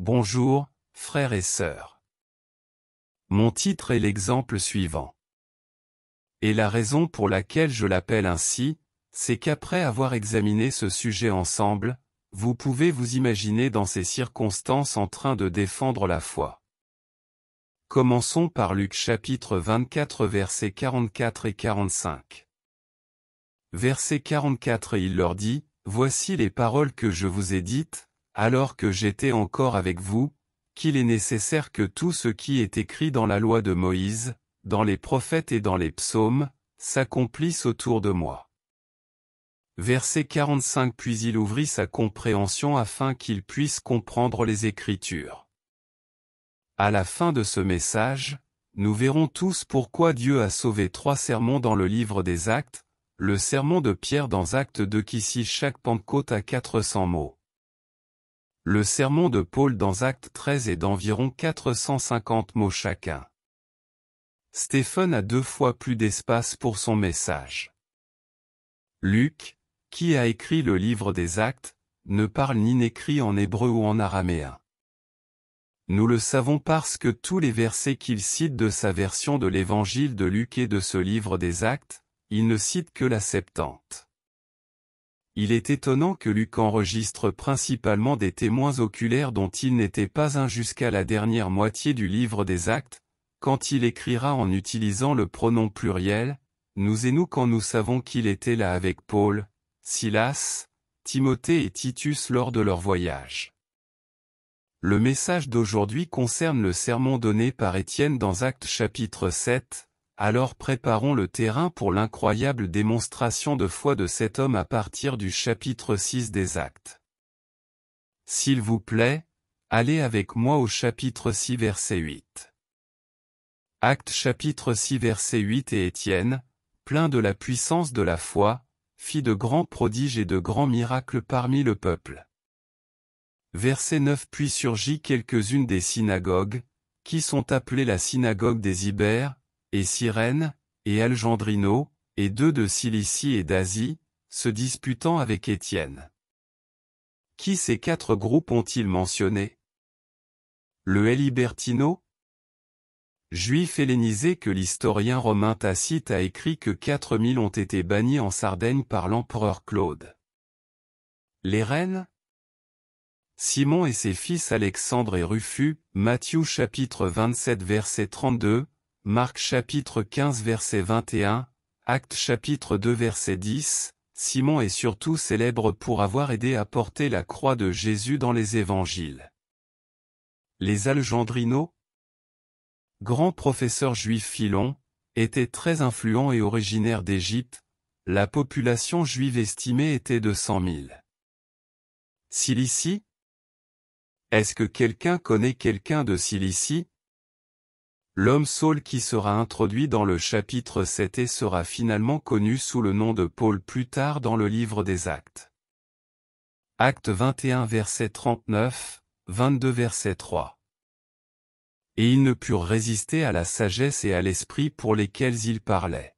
Bonjour, frères et sœurs. Mon titre est l'exemple suivant. Et la raison pour laquelle je l'appelle ainsi, c'est qu'après avoir examiné ce sujet ensemble, vous pouvez vous imaginer dans ces circonstances en train de défendre la foi. Commençons par Luc chapitre 24 versets 44 et 45. Verset 44 Et il leur dit, Voici les paroles que je vous ai dites, alors que j'étais encore avec vous, qu'il est nécessaire que tout ce qui est écrit dans la loi de Moïse, dans les prophètes et dans les psaumes, s'accomplisse autour de moi. Verset 45 Puis il ouvrit sa compréhension afin qu'il puisse comprendre les Écritures. À la fin de ce message, nous verrons tous pourquoi Dieu a sauvé trois sermons dans le livre des Actes, le sermon de Pierre dans Actes 2 qui si chaque Pentecôte à 400 mots le sermon de Paul dans Actes 13 est d'environ 450 mots chacun. Stéphane a deux fois plus d'espace pour son message. Luc, qui a écrit le livre des actes, ne parle ni n'écrit en hébreu ou en araméen. Nous le savons parce que tous les versets qu'il cite de sa version de l'évangile de Luc et de ce livre des actes, il ne cite que la Septante il est étonnant que Luc enregistre principalement des témoins oculaires dont il n'était pas un jusqu'à la dernière moitié du livre des actes, quand il écrira en utilisant le pronom pluriel, nous et nous quand nous savons qu'il était là avec Paul, Silas, Timothée et Titus lors de leur voyage. Le message d'aujourd'hui concerne le sermon donné par Étienne dans Actes chapitre 7, alors préparons le terrain pour l'incroyable démonstration de foi de cet homme à partir du chapitre 6 des Actes. S'il vous plaît, allez avec moi au chapitre 6 verset 8. Actes chapitre 6 verset 8 et Étienne, plein de la puissance de la foi, fit de grands prodiges et de grands miracles parmi le peuple. Verset 9 Puis surgit quelques-unes des synagogues, qui sont appelées la synagogue des Ibères, et Cyrène, et Algendrino, et deux de Cilicie et d'Asie, se disputant avec Étienne. Qui ces quatre groupes ont-ils mentionné Le Helibertino, Juif hellénisé que l'historien romain Tacite a écrit que 4000 ont été bannis en Sardaigne par l'empereur Claude. Les reines Simon et ses fils Alexandre et Rufus, Matthieu chapitre 27 verset 32, Marc chapitre 15 verset 21, Acte chapitre 2 verset 10, Simon est surtout célèbre pour avoir aidé à porter la croix de Jésus dans les évangiles. Les Algendrinos Grand professeur juif Philon, était très influent et originaire d'Égypte, la population juive estimée était de 100 000. Cilicie Est-ce que quelqu'un connaît quelqu'un de Cilicie L'homme Saul qui sera introduit dans le chapitre 7 et sera finalement connu sous le nom de Paul plus tard dans le livre des Actes. Actes 21 verset 39, 22 verset 3. Et ils ne purent résister à la sagesse et à l'esprit pour lesquels ils parlaient.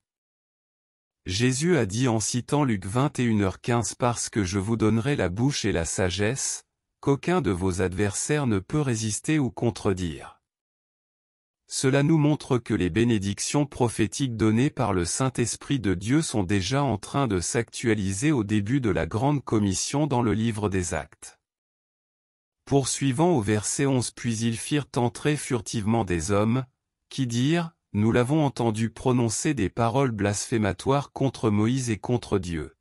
Jésus a dit en citant Luc 21h15 Parce que je vous donnerai la bouche et la sagesse, qu'aucun de vos adversaires ne peut résister ou contredire. Cela nous montre que les bénédictions prophétiques données par le Saint-Esprit de Dieu sont déjà en train de s'actualiser au début de la Grande Commission dans le livre des Actes. Poursuivant au verset 11 Puis ils firent entrer furtivement des hommes, qui dirent, Nous l'avons entendu prononcer des paroles blasphématoires contre Moïse et contre Dieu.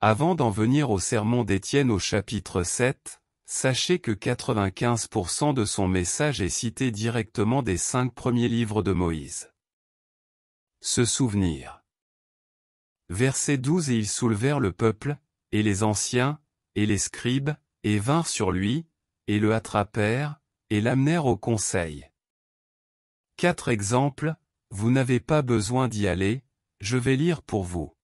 Avant d'en venir au sermon d'Étienne au chapitre 7, Sachez que 95% de son message est cité directement des cinq premiers livres de Moïse. Se souvenir. Verset 12 Et ils soulevèrent le peuple, et les anciens, et les scribes, et vinrent sur lui, et le attrapèrent, et l'amenèrent au conseil. Quatre exemples, vous n'avez pas besoin d'y aller, je vais lire pour vous.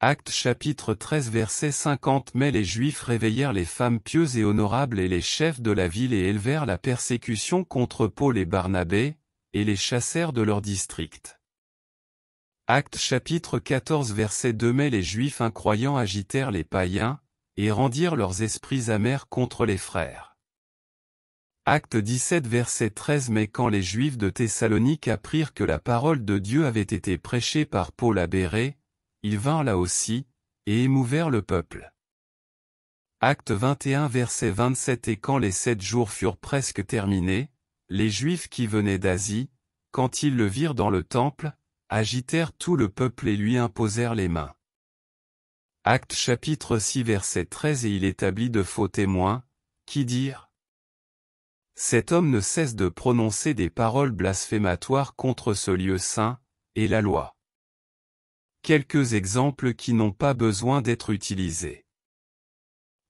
Acte chapitre 13 verset 50 Mais les Juifs réveillèrent les femmes pieuses et honorables et les chefs de la ville et élevèrent la persécution contre Paul et Barnabé, et les chassèrent de leur district. Acte chapitre 14 verset 2 Mais les Juifs incroyants agitèrent les païens, et rendirent leurs esprits amers contre les frères. Acte 17 verset 13 Mais quand les Juifs de Thessalonique apprirent que la parole de Dieu avait été prêchée par Paul à ils vinrent là aussi, et émouvèrent le peuple. Acte 21 verset 27 Et quand les sept jours furent presque terminés, les Juifs qui venaient d'Asie, quand ils le virent dans le temple, agitèrent tout le peuple et lui imposèrent les mains. Acte chapitre 6 verset 13 Et il établit de faux témoins, qui dirent Cet homme ne cesse de prononcer des paroles blasphématoires contre ce lieu saint, et la loi. Quelques exemples qui n'ont pas besoin d'être utilisés.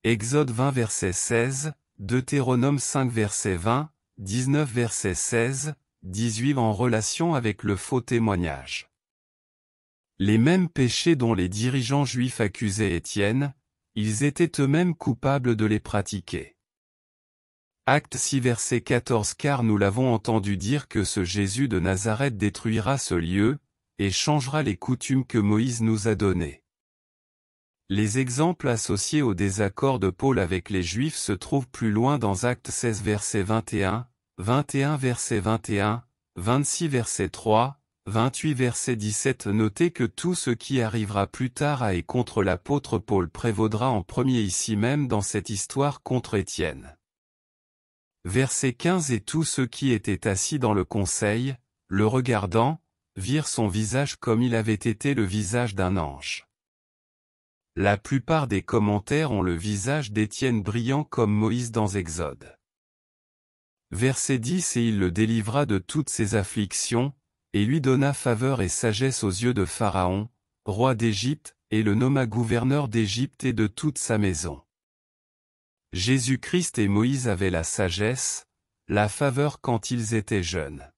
Exode 20 verset 16, Deutéronome 5 verset 20, 19 verset 16, 18 en relation avec le faux témoignage. Les mêmes péchés dont les dirigeants juifs accusaient Étienne, ils étaient eux-mêmes coupables de les pratiquer. Acte 6 verset 14 car nous l'avons entendu dire que ce Jésus de Nazareth détruira ce lieu, et changera les coutumes que Moïse nous a données. Les exemples associés au désaccord de Paul avec les Juifs se trouvent plus loin dans Actes 16 verset 21, 21 verset 21, 26 verset 3, 28 verset 17 Notez que tout ce qui arrivera plus tard à et contre l'apôtre Paul prévaudra en premier ici même dans cette histoire contre Étienne. Verset 15 Et tous ceux qui étaient assis dans le conseil, le regardant, « Vire son visage comme il avait été le visage d'un ange. La plupart des commentaires ont le visage d'Étienne brillant comme Moïse dans Exode. Verset 10 Et il le délivra de toutes ses afflictions, et lui donna faveur et sagesse aux yeux de Pharaon, roi d'Égypte, et le nomma gouverneur d'Égypte et de toute sa maison. Jésus-Christ et Moïse avaient la sagesse, la faveur quand ils étaient jeunes.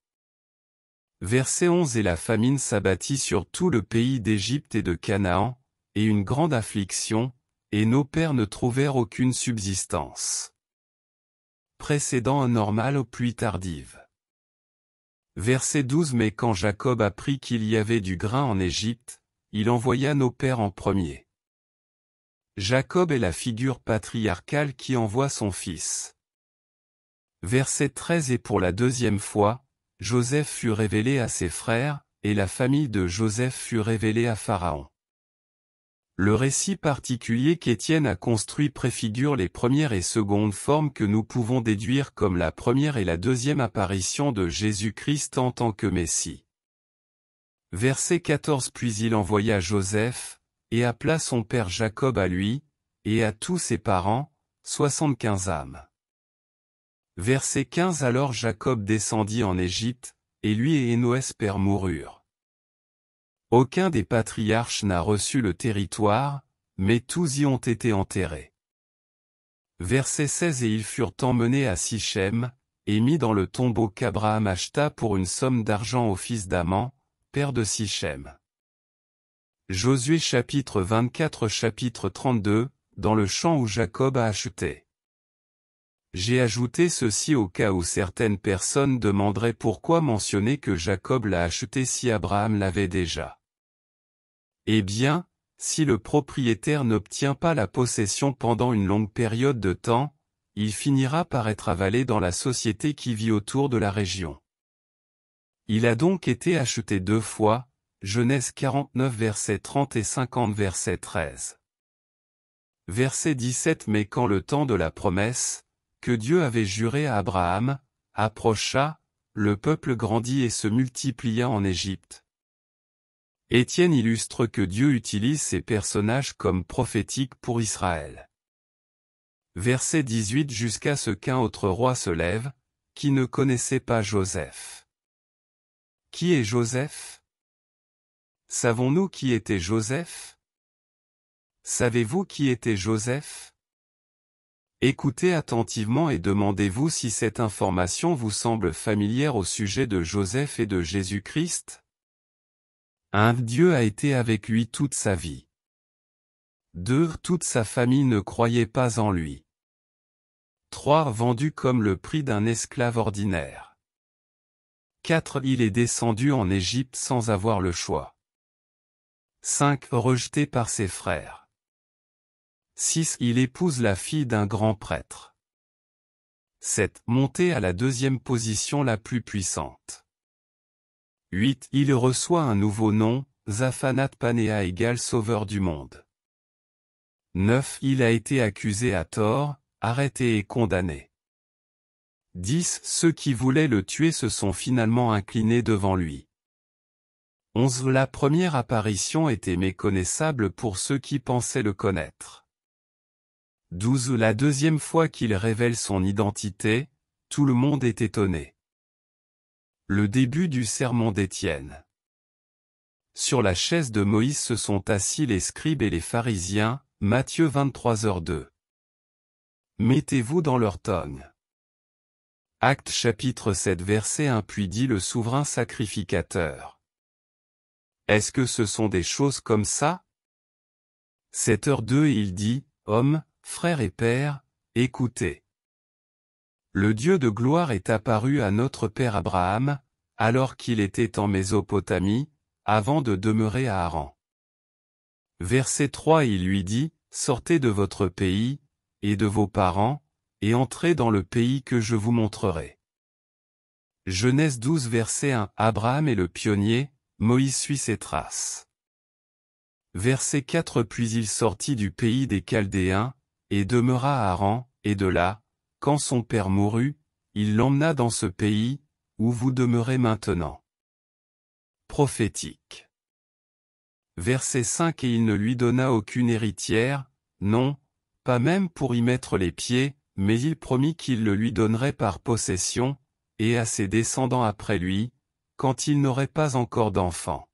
Verset 11 Et la famine s'abattit sur tout le pays d'Égypte et de Canaan, et une grande affliction, et nos pères ne trouvèrent aucune subsistance. Précédant un normal aux pluies tardives. Verset 12 Mais quand Jacob apprit qu'il y avait du grain en Égypte, il envoya nos pères en premier. Jacob est la figure patriarcale qui envoie son fils. Verset 13 Et pour la deuxième fois, Joseph fut révélé à ses frères, et la famille de Joseph fut révélée à Pharaon. Le récit particulier qu'Étienne a construit préfigure les premières et secondes formes que nous pouvons déduire comme la première et la deuxième apparition de Jésus-Christ en tant que Messie. Verset 14 Puis il envoya Joseph, et appela son père Jacob à lui, et à tous ses parents, soixante-quinze âmes. Verset 15 Alors Jacob descendit en Égypte, et lui et Énoès père moururent. Aucun des patriarches n'a reçu le territoire, mais tous y ont été enterrés. Verset 16 Et ils furent emmenés à Sichem, et mis dans le tombeau qu'Abraham acheta pour une somme d'argent au fils d'Aman, père de Sichem. Josué chapitre 24 chapitre 32, dans le champ où Jacob a acheté. J'ai ajouté ceci au cas où certaines personnes demanderaient pourquoi mentionner que Jacob l'a acheté si Abraham l'avait déjà. Eh bien, si le propriétaire n'obtient pas la possession pendant une longue période de temps, il finira par être avalé dans la société qui vit autour de la région. Il a donc été acheté deux fois, Genèse 49 verset 30 et 50 verset 13. Verset 17 Mais quand le temps de la promesse, que Dieu avait juré à Abraham, approcha, le peuple grandit et se multiplia en Égypte. Étienne illustre que Dieu utilise ces personnages comme prophétiques pour Israël. Verset 18 jusqu'à ce qu'un autre roi se lève, qui ne connaissait pas Joseph. Qui est Joseph Savons-nous qui était Joseph Savez-vous qui était Joseph Écoutez attentivement et demandez-vous si cette information vous semble familière au sujet de Joseph et de Jésus-Christ. Un Dieu a été avec lui toute sa vie. 2. Toute sa famille ne croyait pas en lui. 3. Vendu comme le prix d'un esclave ordinaire. 4. Il est descendu en Égypte sans avoir le choix. 5. Rejeté par ses frères. 6. Il épouse la fille d'un grand prêtre. 7. montée à la deuxième position la plus puissante. 8. Il reçoit un nouveau nom, Zafanat Panea égale sauveur du monde. 9. Il a été accusé à tort, arrêté et condamné. 10. Ceux qui voulaient le tuer se sont finalement inclinés devant lui. 11. La première apparition était méconnaissable pour ceux qui pensaient le connaître. 12 La deuxième fois qu'il révèle son identité, tout le monde est étonné. Le début du sermon d'Étienne. Sur la chaise de Moïse se sont assis les scribes et les pharisiens, Matthieu 23h2. Mettez-vous dans leur tonne. Acte chapitre 7 verset 1 puis dit le souverain sacrificateur. Est-ce que ce sont des choses comme ça 7h2 il dit, Homme, Frères et pères, écoutez. Le Dieu de gloire est apparu à notre père Abraham, alors qu'il était en Mésopotamie, avant de demeurer à Haran. Verset 3 Il lui dit, Sortez de votre pays, et de vos parents, et entrez dans le pays que je vous montrerai. Genèse 12 verset 1 Abraham est le pionnier, Moïse suit ses traces. Verset 4 Puis il sortit du pays des Chaldéens, et demeura à Haran, et de là, quand son père mourut, il l'emmena dans ce pays, où vous demeurez maintenant. Prophétique. Verset 5 Et il ne lui donna aucune héritière, non, pas même pour y mettre les pieds, mais il promit qu'il le lui donnerait par possession, et à ses descendants après lui, quand il n'aurait pas encore d'enfant.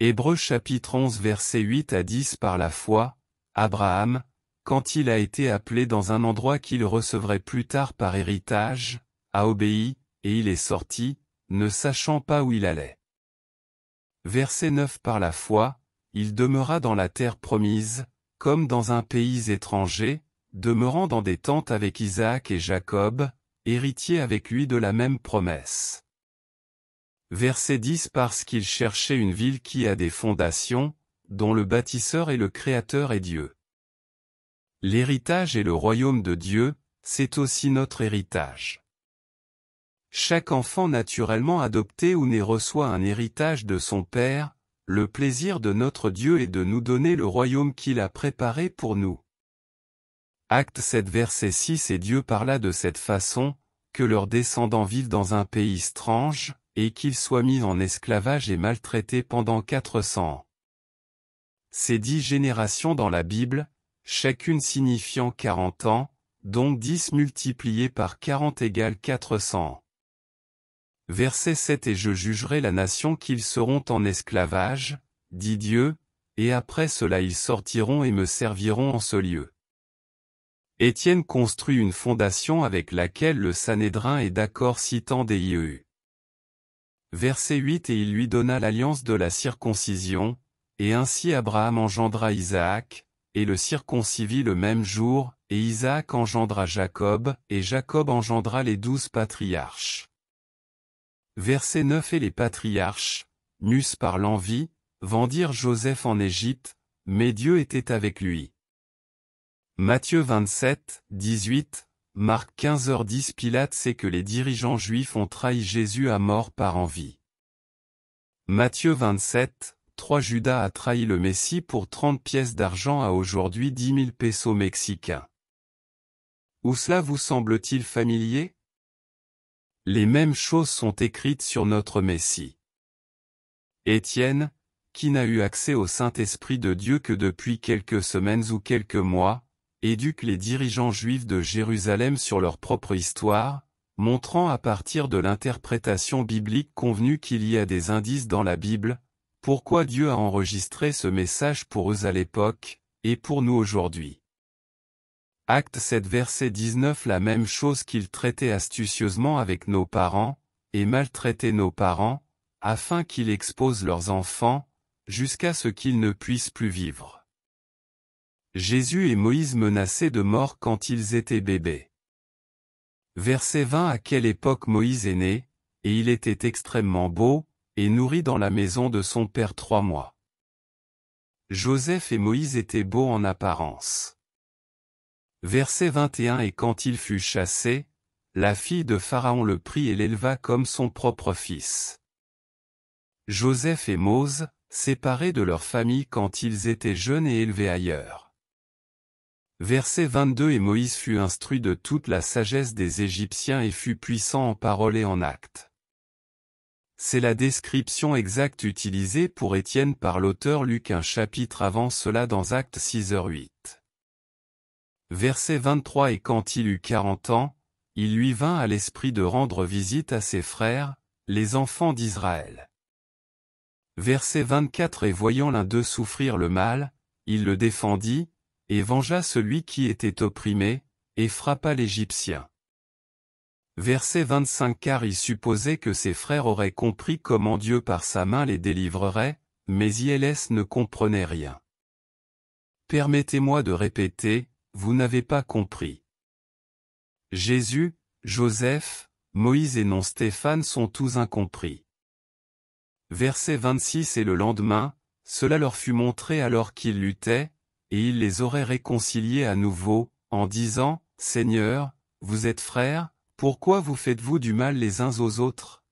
Hébreux chapitre 11 verset 8 à 10 Par la foi, Abraham, quand il a été appelé dans un endroit qu'il recevrait plus tard par héritage, a obéi, et il est sorti, ne sachant pas où il allait. Verset 9 Par la foi, il demeura dans la terre promise, comme dans un pays étranger, demeurant dans des tentes avec Isaac et Jacob, héritier avec lui de la même promesse. Verset 10 Parce qu'il cherchait une ville qui a des fondations, dont le bâtisseur et le créateur est Dieu. L'héritage et le royaume de Dieu, c'est aussi notre héritage. Chaque enfant naturellement adopté ou né reçoit un héritage de son Père, le plaisir de notre Dieu est de nous donner le royaume qu'il a préparé pour nous. Acte 7 verset 6 Et Dieu parla de cette façon, que leurs descendants vivent dans un pays strange, et qu'ils soient mis en esclavage et maltraités pendant 400 ans. Ces dix générations dans la Bible, chacune signifiant quarante ans, donc dix multipliés par 40 égale 400. Verset 7 Et je jugerai la nation qu'ils seront en esclavage, dit Dieu, et après cela ils sortiront et me serviront en ce lieu. Étienne construit une fondation avec laquelle le Sanhédrin est d'accord citant des IEU. Verset 8 Et il lui donna l'alliance de la circoncision, et ainsi Abraham engendra Isaac, et le circoncivit le même jour, et Isaac engendra Jacob, et Jacob engendra les douze patriarches. Verset 9 Et les patriarches, nus par l'envie, vendirent Joseph en Égypte, mais Dieu était avec lui. Matthieu 27, 18, Marc 15h10 Pilate sait que les dirigeants juifs ont trahi Jésus à mort par envie. Matthieu 27, 3 Judas a trahi le Messie pour 30 pièces d'argent à aujourd'hui 10 000 pesos mexicains. Où cela vous semble-t-il familier Les mêmes choses sont écrites sur notre Messie. Étienne, qui n'a eu accès au Saint-Esprit de Dieu que depuis quelques semaines ou quelques mois, éduque les dirigeants juifs de Jérusalem sur leur propre histoire, montrant à partir de l'interprétation biblique convenue qu'il y a des indices dans la Bible, pourquoi Dieu a enregistré ce message pour eux à l'époque, et pour nous aujourd'hui. Acte 7 verset 19 La même chose qu'ils traitaient astucieusement avec nos parents, et maltraitaient nos parents, afin qu'ils exposent leurs enfants, jusqu'à ce qu'ils ne puissent plus vivre. Jésus et Moïse menaçaient de mort quand ils étaient bébés. Verset 20 À quelle époque Moïse est né, et il était extrêmement beau, et nourrit dans la maison de son père trois mois. Joseph et Moïse étaient beaux en apparence. Verset 21 Et quand il fut chassé, la fille de Pharaon le prit et l'éleva comme son propre fils. Joseph et Mose, séparés de leur famille quand ils étaient jeunes et élevés ailleurs. Verset 22 Et Moïse fut instruit de toute la sagesse des Égyptiens et fut puissant en parole et en actes. C'est la description exacte utilisée pour Étienne par l'auteur Luc un chapitre avant cela dans Acte 6 h 8. Verset 23 Et quand il eut quarante ans, il lui vint à l'esprit de rendre visite à ses frères, les enfants d'Israël. Verset 24 Et voyant l'un d'eux souffrir le mal, il le défendit, et vengea celui qui était opprimé, et frappa l'Égyptien. Verset 25 Car il supposait que ses frères auraient compris comment Dieu par sa main les délivrerait, mais ILS ne comprenait rien. Permettez-moi de répéter, vous n'avez pas compris. Jésus, Joseph, Moïse et non Stéphane sont tous incompris. Verset 26 Et le lendemain, cela leur fut montré alors qu'ils luttaient, et il les aurait réconciliés à nouveau, en disant, Seigneur, vous êtes frères, pourquoi vous faites-vous du mal les uns aux autres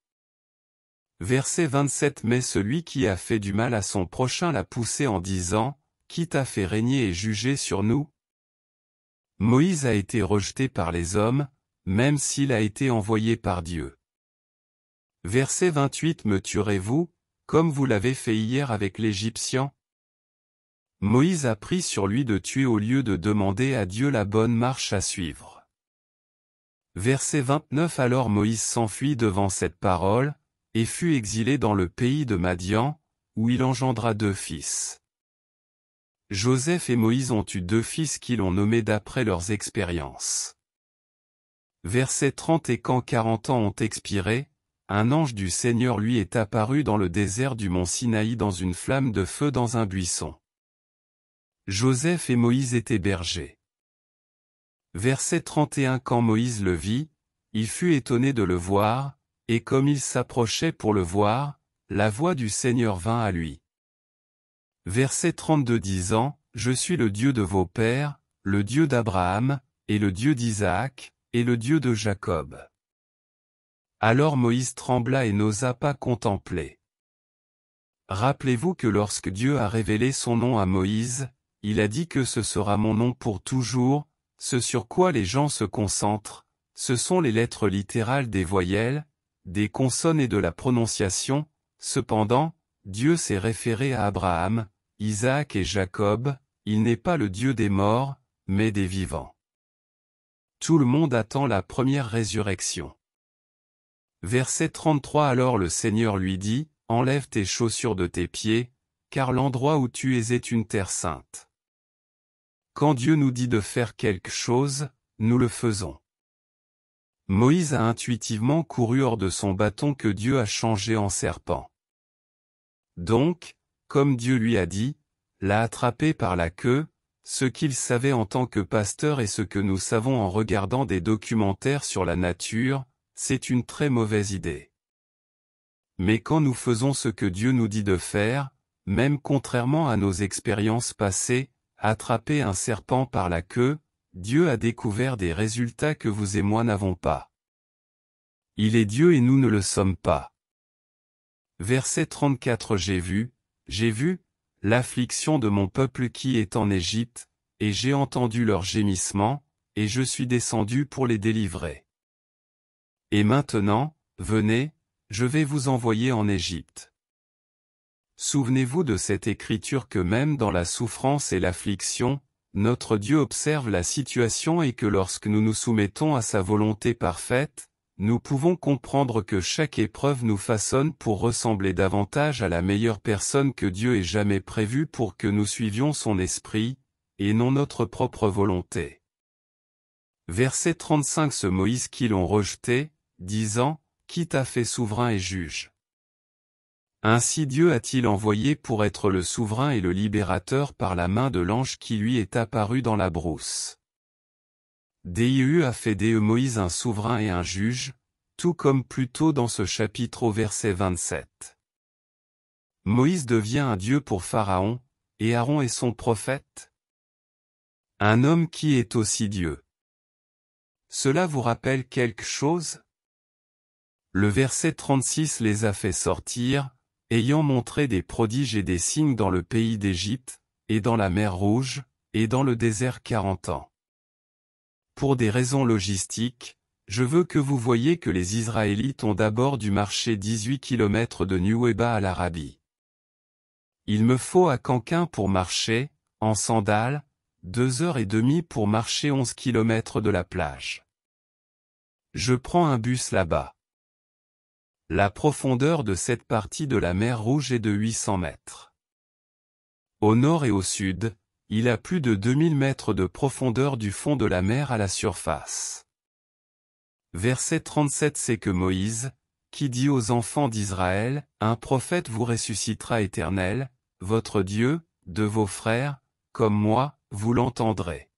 Verset 27 Mais celui qui a fait du mal à son prochain l'a poussé en disant, Qui t'a fait régner et juger sur nous Moïse a été rejeté par les hommes, même s'il a été envoyé par Dieu. Verset 28 Me tuerez-vous, comme vous l'avez fait hier avec l'Égyptien Moïse a pris sur lui de tuer au lieu de demander à Dieu la bonne marche à suivre. Verset 29 Alors Moïse s'enfuit devant cette parole, et fut exilé dans le pays de Madian, où il engendra deux fils. Joseph et Moïse ont eu deux fils qui l'ont nommé d'après leurs expériences. Verset 30 Et quand quarante ans ont expiré, un ange du Seigneur lui est apparu dans le désert du mont Sinaï dans une flamme de feu dans un buisson. Joseph et Moïse étaient bergers. Verset 31 Quand Moïse le vit, il fut étonné de le voir, et comme il s'approchait pour le voir, la voix du Seigneur vint à lui. Verset 32 disant, Je suis le Dieu de vos pères, le Dieu d'Abraham, et le Dieu d'Isaac, et le Dieu de Jacob. Alors Moïse trembla et n'osa pas contempler. Rappelez-vous que lorsque Dieu a révélé son nom à Moïse, il a dit que ce sera mon nom pour toujours, ce sur quoi les gens se concentrent, ce sont les lettres littérales des voyelles, des consonnes et de la prononciation, cependant, Dieu s'est référé à Abraham, Isaac et Jacob, il n'est pas le Dieu des morts, mais des vivants. Tout le monde attend la première résurrection. Verset 33 Alors le Seigneur lui dit, Enlève tes chaussures de tes pieds, car l'endroit où tu es est une terre sainte. Quand Dieu nous dit de faire quelque chose, nous le faisons. Moïse a intuitivement couru hors de son bâton que Dieu a changé en serpent. Donc, comme Dieu lui a dit, l'a attrapé par la queue, ce qu'il savait en tant que pasteur et ce que nous savons en regardant des documentaires sur la nature, c'est une très mauvaise idée. Mais quand nous faisons ce que Dieu nous dit de faire, même contrairement à nos expériences passées, Attraper un serpent par la queue, Dieu a découvert des résultats que vous et moi n'avons pas. Il est Dieu et nous ne le sommes pas. Verset 34 J'ai vu, j'ai vu, l'affliction de mon peuple qui est en Égypte, et j'ai entendu leur gémissement, et je suis descendu pour les délivrer. Et maintenant, venez, je vais vous envoyer en Égypte. Souvenez-vous de cette écriture que même dans la souffrance et l'affliction, notre Dieu observe la situation et que lorsque nous nous soumettons à sa volonté parfaite, nous pouvons comprendre que chaque épreuve nous façonne pour ressembler davantage à la meilleure personne que Dieu ait jamais prévue pour que nous suivions son esprit, et non notre propre volonté. Verset 35 Ce Moïse qui l'ont rejeté, disant, qui t'a fait souverain et juge ainsi Dieu a-t-il envoyé pour être le souverain et le libérateur par la main de l'ange qui lui est apparu dans la brousse. Dieu a fait de Moïse un souverain et un juge, tout comme plus tôt dans ce chapitre au verset 27. Moïse devient un dieu pour Pharaon, et Aaron est son prophète. Un homme qui est aussi Dieu. Cela vous rappelle quelque chose Le verset 36 les a fait sortir, ayant montré des prodiges et des signes dans le pays d'Égypte, et dans la mer Rouge, et dans le désert 40 ans. Pour des raisons logistiques, je veux que vous voyez que les Israélites ont d'abord dû marcher 18 km de Nueba à l'Arabie. Il me faut à Canquin pour marcher, en sandales, deux heures et demie pour marcher 11 km de la plage. Je prends un bus là-bas. La profondeur de cette partie de la mer Rouge est de 800 mètres. Au nord et au sud, il a plus de 2000 mètres de profondeur du fond de la mer à la surface. Verset 37 C'est que Moïse, qui dit aux enfants d'Israël, Un prophète vous ressuscitera éternel, votre Dieu, de vos frères, comme moi, vous l'entendrez.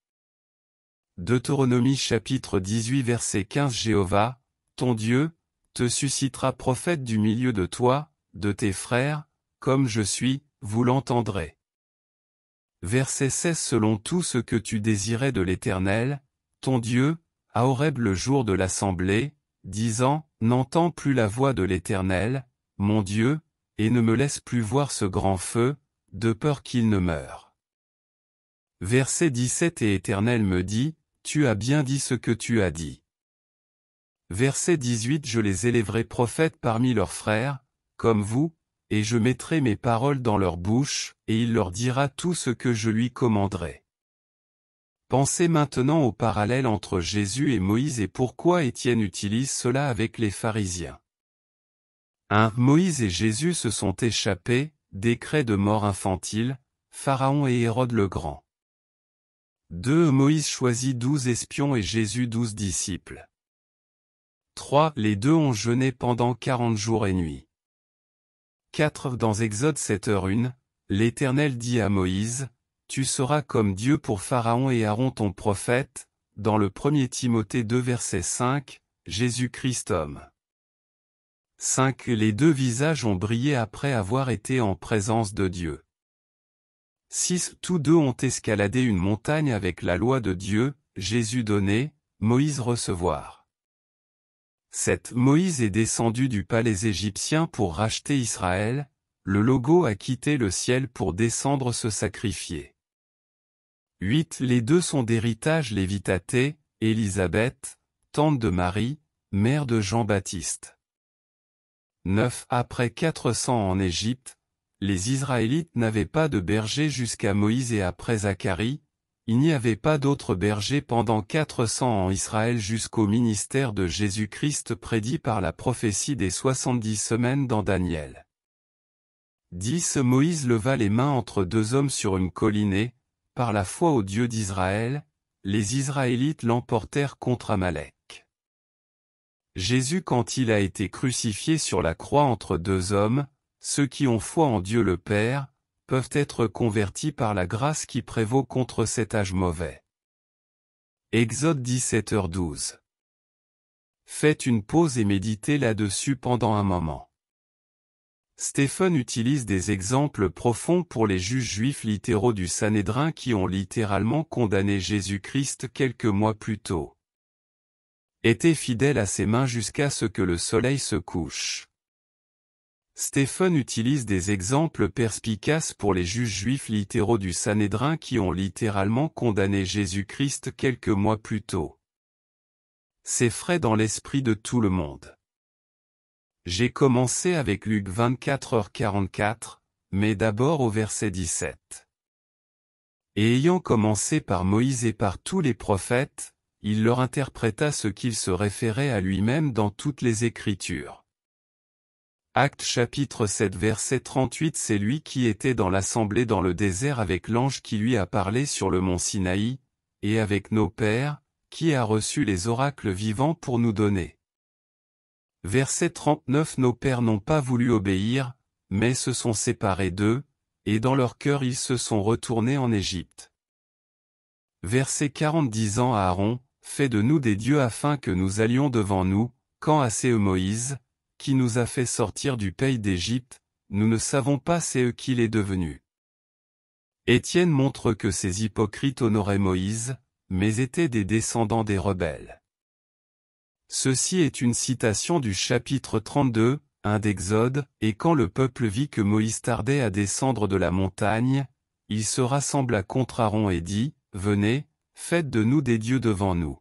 Deutéronomie chapitre 18 verset 15 Jéhovah, ton Dieu, te suscitera prophète du milieu de toi, de tes frères, comme je suis, vous l'entendrez. Verset 16 Selon tout ce que tu désirais de l'Éternel, ton Dieu, à Horeb le jour de l'assemblée, disant, N'entends plus la voix de l'Éternel, mon Dieu, et ne me laisse plus voir ce grand feu, de peur qu'il ne meure. Verset 17 Et Éternel me dit, Tu as bien dit ce que tu as dit. Verset 18 Je les élèverai prophètes parmi leurs frères, comme vous, et je mettrai mes paroles dans leur bouche, et il leur dira tout ce que je lui commanderai. Pensez maintenant au parallèle entre Jésus et Moïse et pourquoi Étienne utilise cela avec les pharisiens. 1. Moïse et Jésus se sont échappés, décret de mort infantile, Pharaon et Hérode le Grand. 2. Moïse choisit douze espions et Jésus douze disciples. 3. Les deux ont jeûné pendant quarante jours et nuits. 4. Dans Exode 7h1, l'Éternel dit à Moïse, Tu seras comme Dieu pour Pharaon et Aaron ton prophète, dans le 1 Timothée 2 verset 5, Jésus-Christ homme. 5. Les deux visages ont brillé après avoir été en présence de Dieu. 6. Tous deux ont escaladé une montagne avec la loi de Dieu, Jésus donné, Moïse recevoir. 7. Moïse est descendu du palais égyptien pour racheter Israël, le logo a quitté le ciel pour descendre se sacrifier. 8. Les deux sont d'héritage lévitaté, Élisabeth, tante de Marie, mère de Jean-Baptiste. 9. Après 400 en Égypte, les Israélites n'avaient pas de berger jusqu'à Moïse et après Zacharie, il n'y avait pas d'autre berger pendant 400 ans en Israël jusqu'au ministère de Jésus-Christ prédit par la prophétie des 70 semaines dans Daniel. 10 Moïse leva les mains entre deux hommes sur une colline par la foi au Dieu d'Israël, les Israélites l'emportèrent contre Amalek. Jésus quand il a été crucifié sur la croix entre deux hommes, ceux qui ont foi en Dieu le Père, peuvent être convertis par la grâce qui prévaut contre cet âge mauvais. Exode 17h12. Faites une pause et méditez là-dessus pendant un moment. Stéphane utilise des exemples profonds pour les juges juifs littéraux du Sanhédrin qui ont littéralement condamné Jésus-Christ quelques mois plus tôt. Était fidèle à ses mains jusqu'à ce que le soleil se couche. Stéphane utilise des exemples perspicaces pour les juges juifs littéraux du Sanhédrin qui ont littéralement condamné Jésus-Christ quelques mois plus tôt. C'est frais dans l'esprit de tout le monde. J'ai commencé avec Luc 24h44, mais d'abord au verset 17. Et ayant commencé par Moïse et par tous les prophètes, il leur interpréta ce qu'il se référait à lui-même dans toutes les Écritures. Actes chapitre 7 verset 38 C'est lui qui était dans l'assemblée dans le désert avec l'ange qui lui a parlé sur le mont Sinaï, et avec nos pères, qui a reçu les oracles vivants pour nous donner. Verset 39 Nos pères n'ont pas voulu obéir, mais se sont séparés d'eux, et dans leur cœur ils se sont retournés en Égypte. Verset 40 Disant à Aaron, Fais de nous des dieux afin que nous allions devant nous, quand assez Moïse, qui nous a fait sortir du pays d'Égypte, nous ne savons pas c'est eux qu'il est devenu. Étienne montre que ces hypocrites honoraient Moïse, mais étaient des descendants des rebelles. Ceci est une citation du chapitre 32, 1 d'Exode, et quand le peuple vit que Moïse tardait à descendre de la montagne, il se rassembla contre Aaron et dit, Venez, faites de nous des dieux devant nous.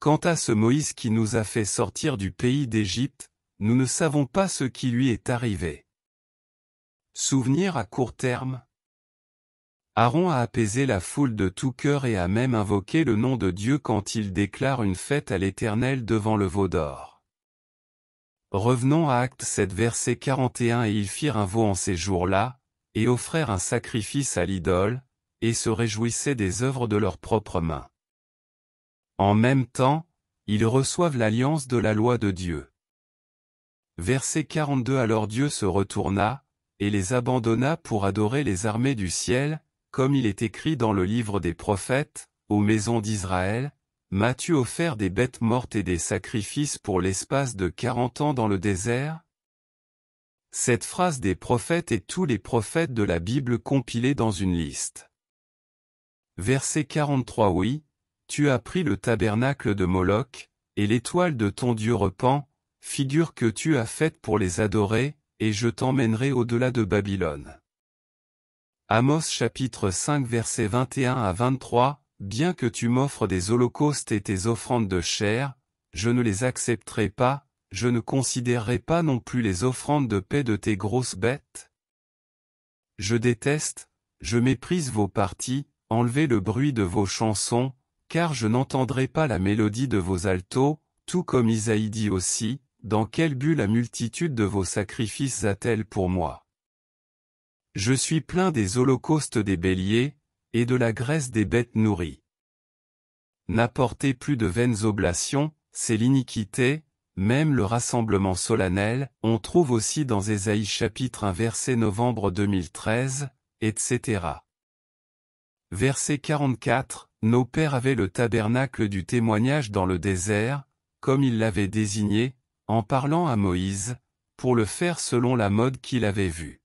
Quant à ce Moïse qui nous a fait sortir du pays d'Égypte, nous ne savons pas ce qui lui est arrivé. Souvenir à court terme Aaron a apaisé la foule de tout cœur et a même invoqué le nom de Dieu quand il déclare une fête à l'Éternel devant le veau d'or. Revenons à Acte 7 verset 41 Et ils firent un veau en ces jours-là, et offrèrent un sacrifice à l'idole, et se réjouissaient des œuvres de leurs propres mains. En même temps, ils reçoivent l'alliance de la loi de Dieu. Verset 42 Alors Dieu se retourna, et les abandonna pour adorer les armées du ciel, comme il est écrit dans le livre des prophètes, aux maisons d'Israël, M'as-tu offert des bêtes mortes et des sacrifices pour l'espace de quarante ans dans le désert Cette phrase des prophètes et tous les prophètes de la Bible compilés dans une liste. Verset 43 Oui, tu as pris le tabernacle de Moloch, et l'étoile de ton Dieu repent, figure que tu as faite pour les adorer, et je t'emmènerai au-delà de Babylone. Amos chapitre 5 versets 21 à 23 Bien que tu m'offres des holocaustes et tes offrandes de chair, je ne les accepterai pas, je ne considérerai pas non plus les offrandes de paix de tes grosses bêtes. Je déteste, je méprise vos parties, enlevez le bruit de vos chansons, car je n'entendrai pas la mélodie de vos altos, tout comme Isaïe dit aussi, dans quel but la multitude de vos sacrifices a-t-elle pour moi Je suis plein des holocaustes des béliers, et de la graisse des bêtes nourries. N'apportez plus de vaines oblations, c'est l'iniquité, même le rassemblement solennel, on trouve aussi dans Ésaïe chapitre 1 verset novembre 2013, etc. Verset 44, Nos pères avaient le tabernacle du témoignage dans le désert, comme il l'avait désigné, en parlant à Moïse, pour le faire selon la mode qu'il avait vue.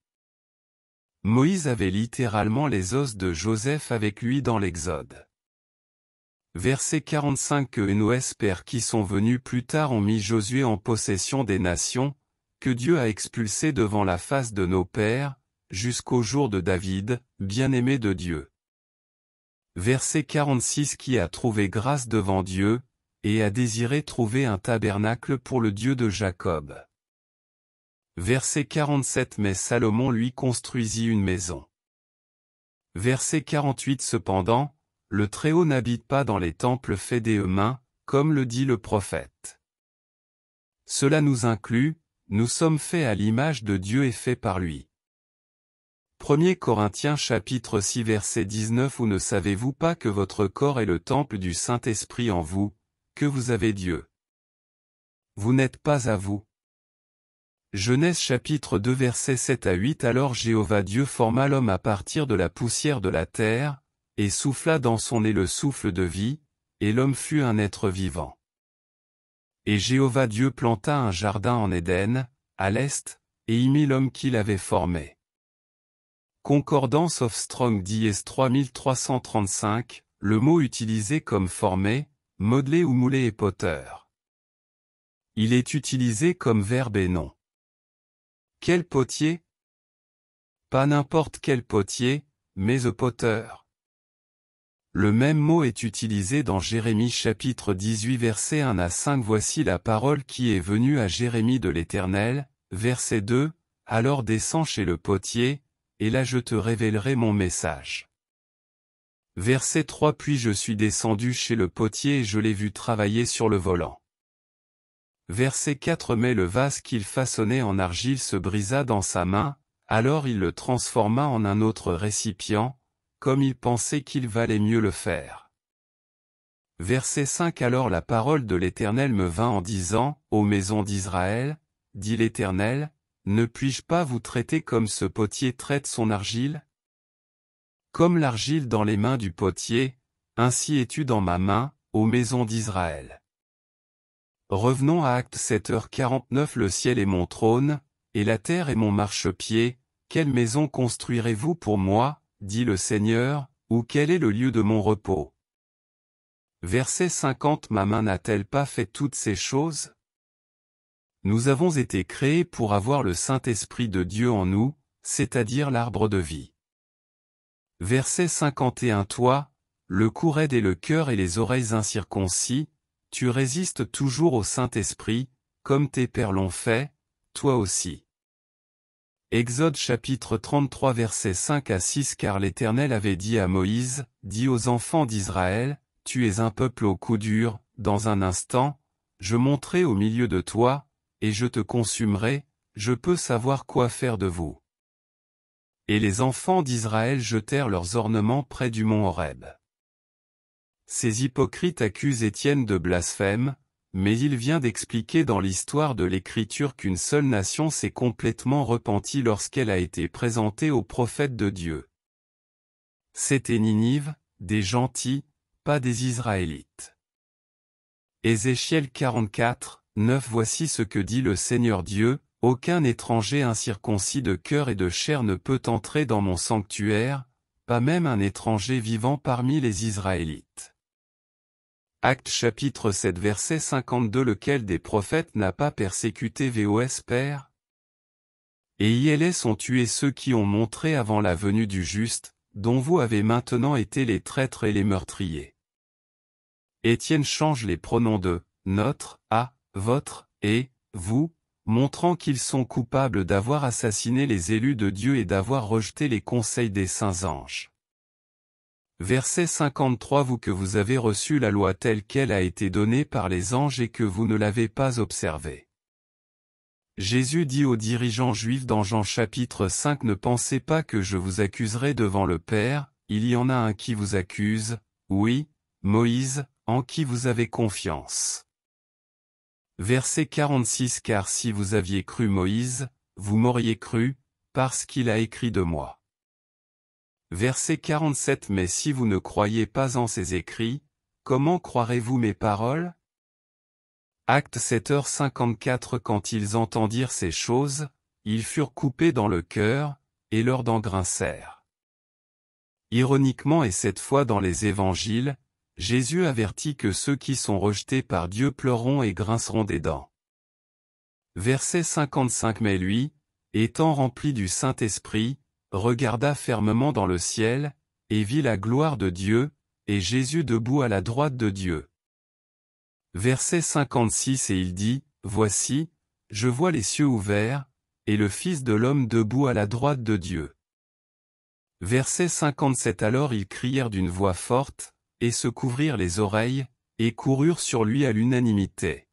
Moïse avait littéralement les os de Joseph avec lui dans l'Exode. Verset 45 Que nos pères qui sont venus plus tard ont mis Josué en possession des nations, que Dieu a expulsé devant la face de nos pères, jusqu'au jour de David, bien-aimé de Dieu. Verset 46 Qui a trouvé grâce devant Dieu, et a désiré trouver un tabernacle pour le Dieu de Jacob. Verset 47 Mais Salomon lui construisit une maison. Verset 48 Cependant, le Très-Haut n'habite pas dans les temples faits des humains, comme le dit le prophète. Cela nous inclut, nous sommes faits à l'image de Dieu et faits par lui. 1 Corinthiens chapitre 6 verset 19 Ou ne savez-vous pas que votre corps est le temple du Saint-Esprit en vous, que vous avez Dieu Vous n'êtes pas à vous. Genèse chapitre 2 verset 7 à 8 Alors Jéhovah Dieu forma l'homme à partir de la poussière de la terre, et souffla dans son nez le souffle de vie, et l'homme fut un être vivant. Et Jéhovah Dieu planta un jardin en Éden, à l'est, et y mit l'homme qu'il avait formé. Concordance of Strong DS 3335, le mot utilisé comme formé, modelé ou moulé est potter. Il est utilisé comme verbe et nom. Quel potier Pas n'importe quel potier, mais le potter. Le même mot est utilisé dans Jérémie chapitre 18 verset 1 à 5 Voici la parole qui est venue à Jérémie de l'Éternel, verset 2, Alors descends chez le potier, et là je te révélerai mon message. Verset 3 Puis je suis descendu chez le potier et je l'ai vu travailler sur le volant. Verset 4 Mais le vase qu'il façonnait en argile se brisa dans sa main, alors il le transforma en un autre récipient, comme il pensait qu'il valait mieux le faire. Verset 5 Alors la parole de l'Éternel me vint en disant, Ô maison d'Israël, dit l'Éternel, ne puis-je pas vous traiter comme ce potier traite son argile Comme l'argile dans les mains du potier, ainsi es-tu dans ma main, aux maisons d'Israël. Revenons à Acte 7h49 Le ciel est mon trône, et la terre est mon marchepied, quelle maison construirez-vous pour moi, dit le Seigneur, ou quel est le lieu de mon repos Verset 50 Ma main n'a-t-elle pas fait toutes ces choses nous avons été créés pour avoir le Saint-Esprit de Dieu en nous, c'est-à-dire l'arbre de vie. Verset 51 Toi, le cou raide et le cœur et les oreilles incirconcis, tu résistes toujours au Saint-Esprit, comme tes pères l'ont fait, toi aussi. Exode chapitre 33 verset 5 à 6 Car l'Éternel avait dit à Moïse, Dis aux enfants d'Israël, Tu es un peuple au coup dur, dans un instant, je monterai au milieu de toi, et je te consumerai, je peux savoir quoi faire de vous. Et les enfants d'Israël jetèrent leurs ornements près du mont Horeb. Ces hypocrites accusent Étienne de blasphème, mais il vient d'expliquer dans l'histoire de l'Écriture qu'une seule nation s'est complètement repentie lorsqu'elle a été présentée au prophète de Dieu. C'était Ninive, des gentils, pas des Israélites. Ézéchiel 44, 9 Voici ce que dit le Seigneur Dieu, aucun étranger incirconcis de cœur et de chair ne peut entrer dans mon sanctuaire, pas même un étranger vivant parmi les Israélites. Acte chapitre 7 verset 52 Lequel des prophètes n'a pas persécuté Vos Père Et ils ont tué ceux qui ont montré avant la venue du juste, dont vous avez maintenant été les traîtres et les meurtriers. Étienne change les pronoms de « notre »,« à », votre, et, vous, montrant qu'ils sont coupables d'avoir assassiné les élus de Dieu et d'avoir rejeté les conseils des saints anges. Verset 53 Vous que vous avez reçu la loi telle qu'elle a été donnée par les anges et que vous ne l'avez pas observée. Jésus dit aux dirigeants juifs dans Jean chapitre 5 Ne pensez pas que je vous accuserai devant le Père, il y en a un qui vous accuse, oui, Moïse, en qui vous avez confiance. Verset 46 Car si vous aviez cru Moïse, vous m'auriez cru, parce qu'il a écrit de moi. Verset 47 Mais si vous ne croyez pas en ses écrits, comment croirez-vous mes paroles Acte 7h54 Quand ils entendirent ces choses, ils furent coupés dans le cœur, et leurs dents grincèrent. Ironiquement et cette fois dans les évangiles, Jésus avertit que ceux qui sont rejetés par Dieu pleureront et grinceront des dents. Verset 55 Mais lui, étant rempli du Saint-Esprit, regarda fermement dans le ciel, et vit la gloire de Dieu, et Jésus debout à la droite de Dieu. Verset 56 Et il dit, Voici, je vois les cieux ouverts, et le Fils de l'homme debout à la droite de Dieu. Verset 57 Alors ils crièrent d'une voix forte, et se couvrirent les oreilles, et coururent sur lui à l'unanimité.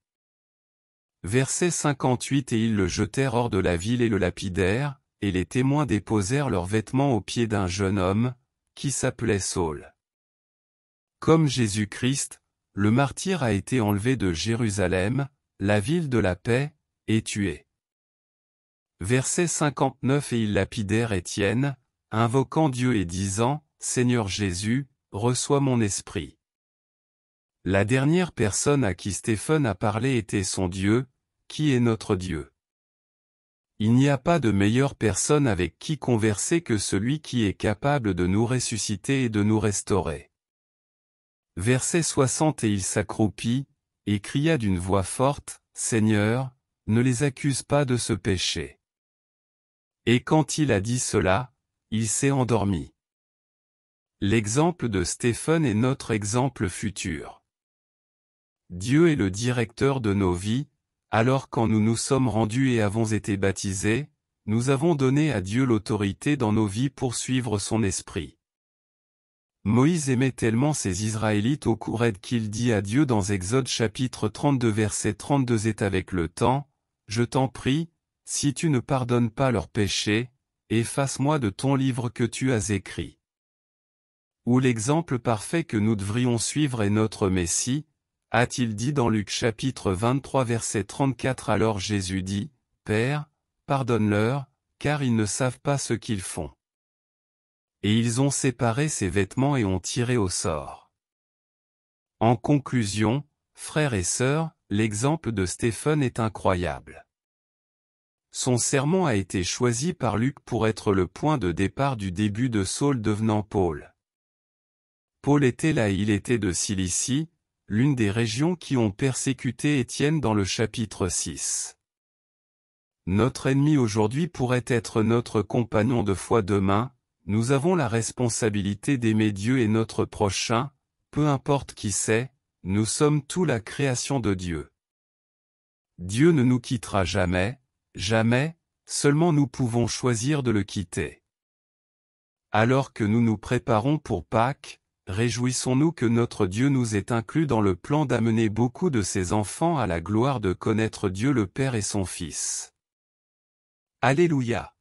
Verset 58 Et ils le jetèrent hors de la ville et le lapidèrent, et les témoins déposèrent leurs vêtements aux pieds d'un jeune homme, qui s'appelait Saul. Comme Jésus-Christ, le martyr a été enlevé de Jérusalem, la ville de la paix, et tué. Verset 59 Et ils lapidèrent Étienne, invoquant Dieu et disant, Seigneur Jésus, reçois mon esprit. La dernière personne à qui Stéphane a parlé était son Dieu, qui est notre Dieu. Il n'y a pas de meilleure personne avec qui converser que celui qui est capable de nous ressusciter et de nous restaurer. Verset 60 Et il s'accroupit, et cria d'une voix forte, Seigneur, ne les accuse pas de ce péché. Et quand il a dit cela, il s'est endormi. L'exemple de Stéphane est notre exemple futur. Dieu est le directeur de nos vies, alors quand nous nous sommes rendus et avons été baptisés, nous avons donné à Dieu l'autorité dans nos vies pour suivre son esprit. Moïse aimait tellement ses Israélites au courant qu'il dit à Dieu dans Exode chapitre 32 verset 32 est avec le temps, je t'en prie, si tu ne pardonnes pas leurs péchés, efface-moi de ton livre que tu as écrit ou l'exemple parfait que nous devrions suivre est notre Messie, a-t-il dit dans Luc chapitre 23 verset 34 Alors Jésus dit, Père, pardonne-leur, car ils ne savent pas ce qu'ils font. Et ils ont séparé ses vêtements et ont tiré au sort. En conclusion, frères et sœurs, l'exemple de Stéphane est incroyable. Son sermon a été choisi par Luc pour être le point de départ du début de Saul devenant Paul. Paul était là et il était de Cilicie, l'une des régions qui ont persécuté Étienne dans le chapitre 6. Notre ennemi aujourd'hui pourrait être notre compagnon de foi demain, nous avons la responsabilité d'aimer Dieu et notre prochain, peu importe qui c'est, nous sommes tout la création de Dieu. Dieu ne nous quittera jamais, jamais, seulement nous pouvons choisir de le quitter. Alors que nous nous préparons pour Pâques, Réjouissons-nous que notre Dieu nous ait inclus dans le plan d'amener beaucoup de ses enfants à la gloire de connaître Dieu le Père et son Fils. Alléluia